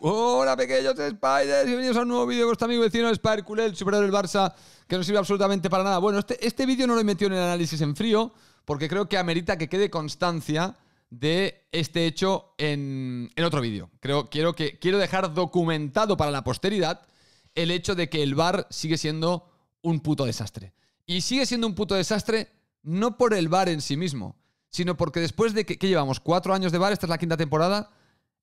Hola pequeños Spiders, bienvenidos a un nuevo vídeo con este amigo vecino Spider Culel, superador del Barça, que no sirve absolutamente para nada. Bueno, este, este, vídeo no lo he metido en el análisis en frío, porque creo que amerita que quede constancia de este hecho en, otro vídeo. Creo, quiero, que, quiero dejar documentado para la posteridad el hecho de que el Bar sigue siendo un puto desastre. Y sigue siendo un puto desastre no por el Bar en sí mismo, sino porque después de que, llevamos cuatro años de Bar, esta es la quinta temporada,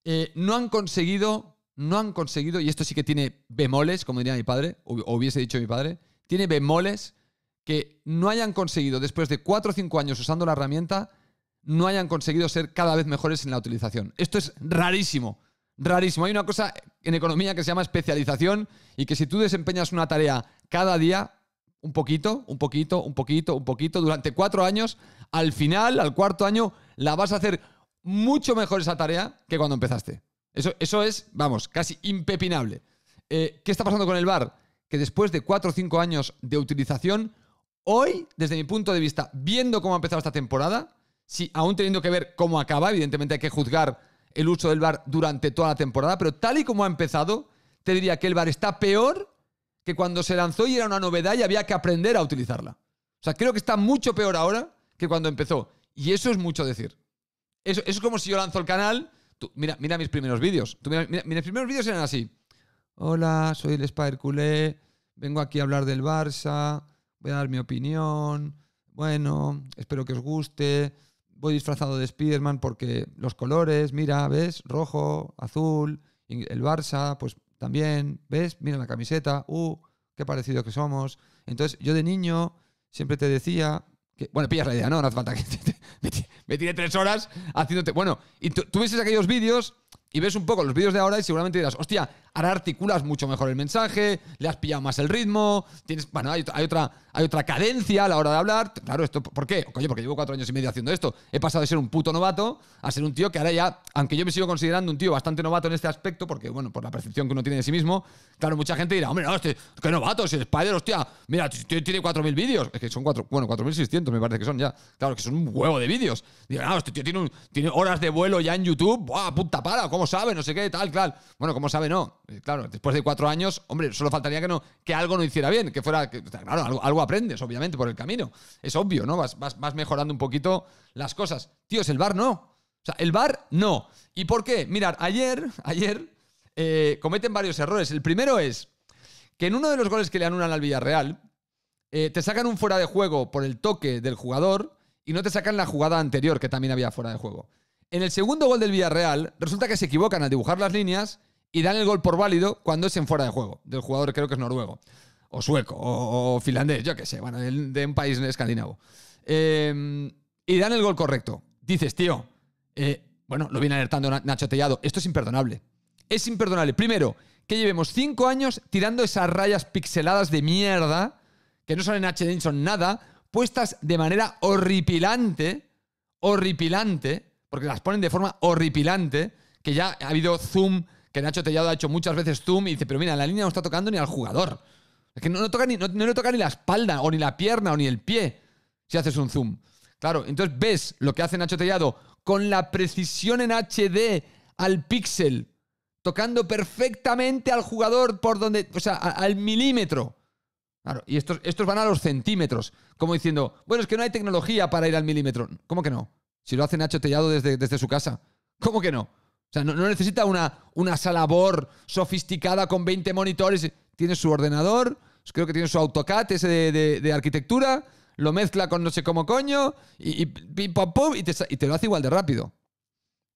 eh, no han conseguido, no han conseguido, y esto sí que tiene bemoles, como diría mi padre, o hubiese dicho mi padre, tiene bemoles que no hayan conseguido, después de cuatro o cinco años usando la herramienta, no hayan conseguido ser cada vez mejores en la utilización. Esto es rarísimo, rarísimo. Hay una cosa en economía que se llama especialización y que si tú desempeñas una tarea cada día, un poquito, un poquito, un poquito, un poquito, durante cuatro años, al final, al cuarto año, la vas a hacer mucho mejor esa tarea que cuando empezaste. Eso, eso es, vamos, casi impepinable. Eh, ¿Qué está pasando con el bar? Que después de cuatro o cinco años de utilización, hoy, desde mi punto de vista, viendo cómo ha empezado esta temporada, si aún teniendo que ver cómo acaba, evidentemente hay que juzgar el uso del bar durante toda la temporada, pero tal y como ha empezado, te diría que el bar está peor que cuando se lanzó y era una novedad y había que aprender a utilizarla. O sea, creo que está mucho peor ahora que cuando empezó. Y eso es mucho decir. Eso, es como si yo lanzo el canal. mira, mira mis primeros vídeos. mis primeros vídeos eran así. Hola, soy el Spider Culé. Vengo aquí a hablar del Barça. Voy a dar mi opinión. Bueno, espero que os guste. Voy disfrazado de Spiderman porque los colores, mira, ¿ves? Rojo, azul. El Barça, pues también, ¿ves? Mira la camiseta. Uh, qué parecido que somos. Entonces, yo de niño siempre te decía que, bueno, pillas la idea, ¿no? No hace falta que te, me tiré tres horas haciéndote. Bueno, y tú, aquellos vídeos y ves un poco los vídeos de ahora y seguramente dirás, hostia, ahora articulas mucho mejor el mensaje, le has pillado más el ritmo, tienes, bueno, hay, otra, hay otra cadencia a la hora de hablar. Claro, esto, ¿por qué? Coño, porque llevo cuatro años y medio haciendo esto. He pasado de ser un puto novato a ser un tío que ahora ya, aunque yo me sigo considerando un tío bastante novato en este aspecto, porque, bueno, por la percepción que uno tiene de sí mismo, claro, mucha gente dirá, hombre, no, este, qué novato, si Spider, hostia, mira, tiene 4.000 vídeos. Es que son cuatro, bueno, 4.600 me parece que son ya. Claro, que son un huevo de vídeos. Digo, no, ah, este tío tiene, horas de vuelo ya en YouTube, ¡buah, puta para! ¿Cómo sabe? No sé qué, tal, claro Bueno, ¿cómo sabe? No. Eh, claro, después de cuatro años, hombre, solo faltaría que, no, que algo no hiciera bien, que fuera. claro, algo, aprendes, obviamente, por el camino. Es obvio, ¿no? Vas, mejorando un poquito las cosas. Tíos, el bar no. O sea, el bar no. ¿Y por qué? Mirad, ayer, ayer eh, cometen varios errores. El primero es que en uno de los goles que le anulan al Villarreal, eh, te sacan un fuera de juego por el toque del jugador y no te sacan la jugada anterior, que también había fuera de juego. En el segundo gol del Villarreal, resulta que se equivocan al dibujar las líneas y dan el gol por válido cuando es en fuera de juego, del jugador creo que es noruego, o sueco, o, finlandés, yo qué sé, bueno, de, un país escandinavo. Eh, y dan el gol correcto. Dices, tío, eh, bueno, lo viene alertando Nacho Tellado, esto es imperdonable. Es imperdonable. Primero, que llevemos cinco años tirando esas rayas pixeladas de mierda, que no son en HD, son nada, puestas de manera horripilante, horripilante, porque las ponen de forma horripilante, que ya ha habido zoom que Nacho Tellado ha hecho muchas veces zoom y dice, pero mira, la línea no está tocando ni al jugador. Es que no, toca ni, le toca ni la espalda, o ni la pierna, o ni el pie, si haces un zoom. Claro, entonces ves lo que hace Nacho Tellado con la precisión en HD al píxel, tocando perfectamente al jugador por donde, o sea, al milímetro. Claro, y estos, estos van a los centímetros, como diciendo, bueno, es que no hay tecnología para ir al milímetro. ¿Cómo que no? Si lo hace Nacho Tellado desde, desde su casa. ¿Cómo que no? sea, no, necesita una, una sala sofisticada con 20 monitores. Tiene su ordenador, creo que tiene su AutoCAD ese de, arquitectura, lo mezcla con no sé cómo coño y, y, y, te, lo hace igual de rápido.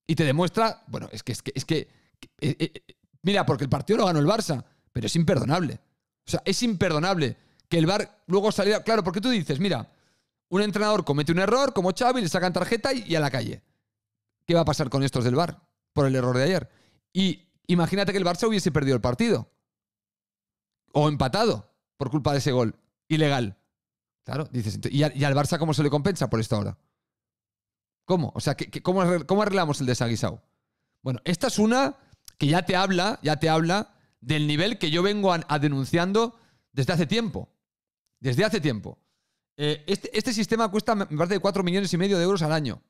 Y te demuestra, bueno, es que, es que, es que, eh, eh, mira, porque el partido lo ganó el Barça, pero es imperdonable. O sea, es imperdonable que el Bar luego saliera, claro, porque tú dices, mira, un entrenador comete un error como Xavi, le sacan tarjeta y, y a la calle. ¿Qué va a pasar con estos del Bar? por el error de ayer. Y imagínate que el Barça hubiese perdido el partido. O empatado por culpa de ese gol. Ilegal. Claro, dices. ¿Y, al Barça cómo se le compensa por esto ahora? ¿Cómo? O sea, cómo, arreglamos el desaguisado? Bueno, esta es una que ya te habla, ya te habla del nivel que yo vengo a, denunciando desde hace tiempo. Desde hace tiempo. Eh, este, este, sistema cuesta, me de 4 millones y medio de euros al año.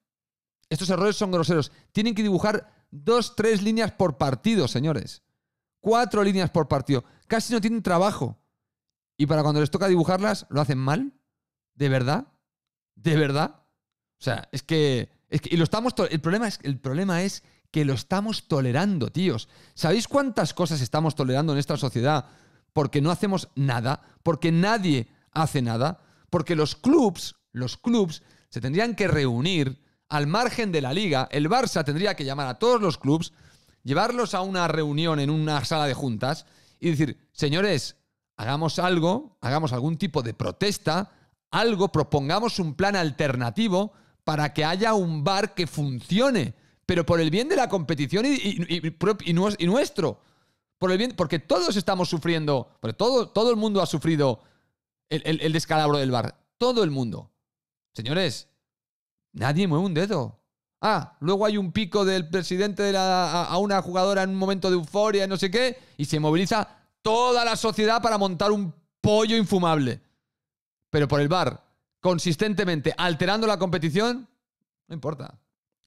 Estos errores son groseros. Tienen que dibujar Dos, tres líneas por partido, señores. Cuatro líneas por partido. Casi no tienen trabajo. Y para cuando les toca dibujarlas, lo hacen mal. ¿De verdad? ¿De verdad? O sea, es que. y lo estamos el, problema es, el problema es que lo estamos tolerando, tíos. ¿Sabéis cuántas cosas estamos tolerando en esta sociedad? Porque no hacemos nada, porque nadie hace nada, porque los clubs, los clubs, se tendrían que reunir al margen de la liga, el Barça tendría que llamar a todos los clubes, llevarlos a una reunión en una sala de juntas y decir, señores, hagamos algo, hagamos algún tipo de protesta, algo, propongamos un plan alternativo para que haya un bar que funcione, pero por el bien de la competición y, nuestro. Por el bien, porque todos estamos sufriendo, todo, todo el mundo ha sufrido el, el descalabro del bar. Todo el mundo. Señores, Nadie mueve un dedo. Ah, luego hay un pico del presidente de a, una jugadora en un momento de euforia, y no sé qué, y se moviliza toda la sociedad para montar un pollo infumable. Pero por el bar, consistentemente alterando la competición, no importa.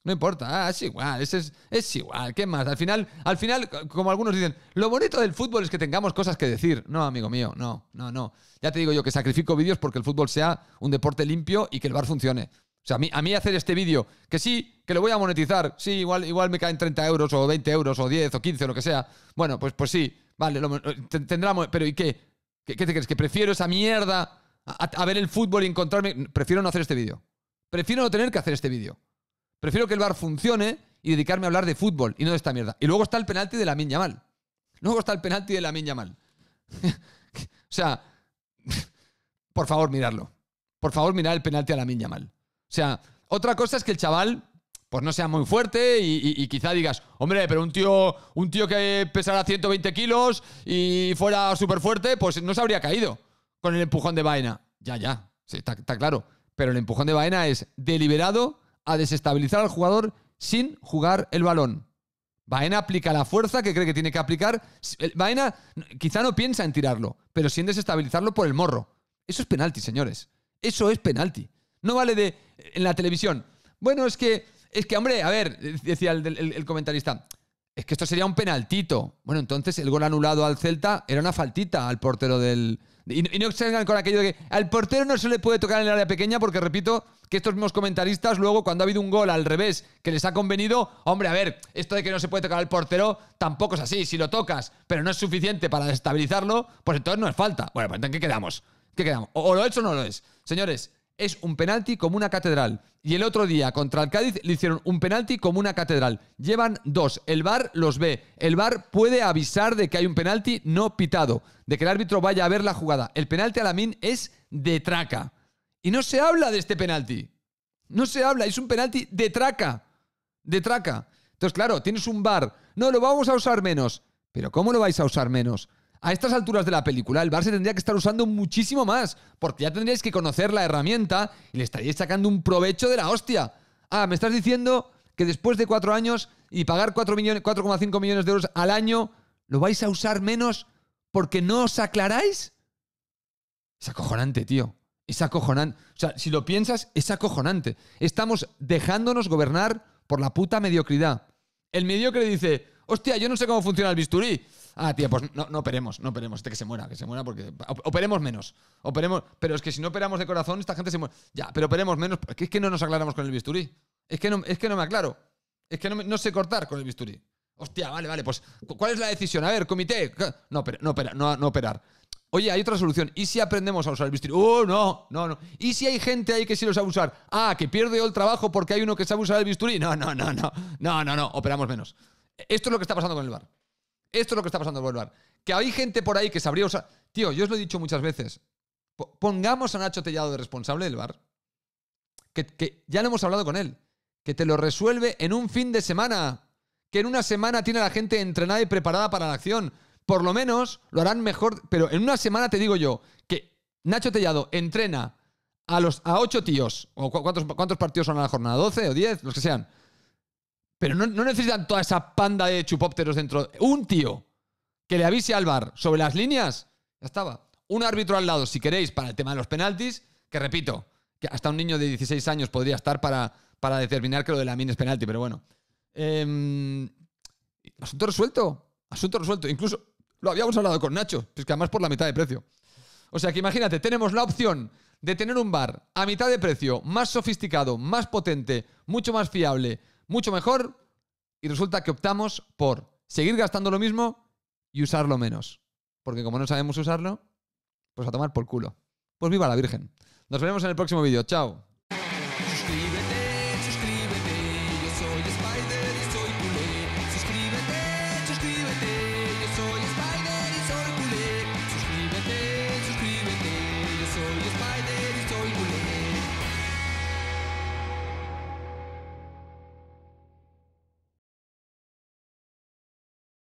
No importa, ah, es igual, es, es, igual, ¿qué más? Al final, al final, como algunos dicen, lo bonito del fútbol es que tengamos cosas que decir. No, amigo mío, no, no, no. Ya te digo yo que sacrifico vídeos porque el fútbol sea un deporte limpio y que el bar funcione. O sea, a mí, a hacer este vídeo, que sí, que lo voy a monetizar, sí, igual, igual me caen 30 euros o 20 euros o 10 o 15 o lo que sea. Bueno, pues, pues sí, vale, lo, tendrá... Pero ¿y qué? qué? te crees? ¿Que prefiero esa mierda a, ver el fútbol y encontrarme? Prefiero no hacer este vídeo. Prefiero no tener que hacer este vídeo. Prefiero que el bar funcione y dedicarme a hablar de fútbol y no de esta mierda. Y luego está el penalti de la miña Mal. Luego está el penalti de la miña Mal. o sea, por favor, mirarlo Por favor, mirar el penalti a la miña Mal. O sea, otra cosa es que el chaval pues no sea muy fuerte y, quizá digas, hombre, pero un tío, un tío que pesara 120 kilos y fuera súper fuerte, pues no se habría caído con el empujón de vaina. Ya, ya, está, claro. Pero el empujón de vaina es deliberado a desestabilizar al jugador sin jugar el balón. Vaena aplica la fuerza que cree que tiene que aplicar. Vaena, quizá no piensa en tirarlo, pero sin desestabilizarlo por el morro. Eso es penalti, señores. Eso es penalti. No vale de en la televisión. Bueno, es que, es que, hombre, a ver, decía el, comentarista, es que esto sería un penaltito. Bueno, entonces el gol anulado al Celta era una faltita al portero del. Y, no no salgan con aquello de que al portero no se le puede tocar en el área pequeña, porque repito que estos mismos comentaristas, luego cuando ha habido un gol al revés que les ha convenido, hombre, a ver, esto de que no se puede tocar al portero tampoco es así. Si lo tocas, pero no es suficiente para desestabilizarlo, pues entonces no es falta. Bueno, pues entonces, ¿qué quedamos? ¿Qué quedamos? o lo es o no lo es? Señores, es un penalti como una catedral. Y el otro día contra el Cádiz le hicieron un penalti como una catedral. Llevan dos. El VAR los ve. El VAR puede avisar de que hay un penalti no pitado, de que el árbitro vaya a ver la jugada. El penalti a min es de traca. Y no se habla de este penalti. No se habla, es un penalti de traca. De traca. Entonces, claro, tienes un VAR. No, lo vamos a usar menos. Pero ¿cómo lo vais a usar menos? A estas alturas de la película, el bar se tendría que estar usando muchísimo más, porque ya tendríais que conocer la herramienta y le estaríais sacando un provecho de la hostia. Ah, me estás diciendo que después de cuatro años y pagar 4,5 millones, millones de euros al año, lo vais a usar menos porque no os aclaráis. Es acojonante, tío. Es acojonante. O sea, si lo piensas, es acojonante. Estamos dejándonos gobernar por la puta mediocridad. El mediocre dice, hostia, yo no sé cómo funciona el bisturí ah, tío, pues no, no operemos, no operemos, este que se muera, que se muera porque operemos menos, operemos, pero es que si no operamos de corazón, esta gente se muere. Ya, pero operemos menos, es que no nos aclaramos con el bisturí. Es que no, es que no me aclaro. Es que no, sé cortar con el bisturí. Hostia, vale, vale, pues ¿cuál es la decisión? A ver, comité, no, pero no, no, operar. Oye, hay otra solución. ¿Y si aprendemos a usar el bisturí? ¡Oh, no! No, no. ¿Y si hay gente ahí que sí los sabe usar? Ah, que pierde el trabajo porque hay uno que sabe usar el bisturí. No, no, no, no. No, no, no. Operamos menos. Esto es lo que está pasando con el bar. Esto es lo que está pasando en Bar. Que hay gente por ahí que sabría usar. Tío, yo os lo he dicho muchas veces. Pongamos a Nacho Tellado de responsable del bar. Que, ya lo hemos hablado con él. Que te lo resuelve en un fin de semana. Que en una semana tiene a la gente entrenada y preparada para la acción. Por lo menos lo harán mejor. Pero en una semana te digo yo que Nacho Tellado entrena a los a ocho tíos. O cuántos, ¿Cuántos partidos son a la jornada? ¿12 o 10? Los que sean pero no, necesitan toda esa panda de chupópteros dentro. Un tío que le avise al bar sobre las líneas, ya estaba. Un árbitro al lado, si queréis, para el tema de los penaltis, que repito, que hasta un niño de 16 años podría estar para, determinar que lo de la mina es penalti, pero bueno. Em, asunto resuelto. Asunto resuelto. Incluso lo habíamos hablado con Nacho, es que además por la mitad de precio. O sea que imagínate, tenemos la opción de tener un bar a mitad de precio, más sofisticado, más potente, mucho más fiable, mucho mejor y resulta que optamos por seguir gastando lo mismo y usarlo menos. Porque como no sabemos usarlo, pues a tomar por culo. Pues viva la Virgen. Nos vemos en el próximo vídeo. Chao.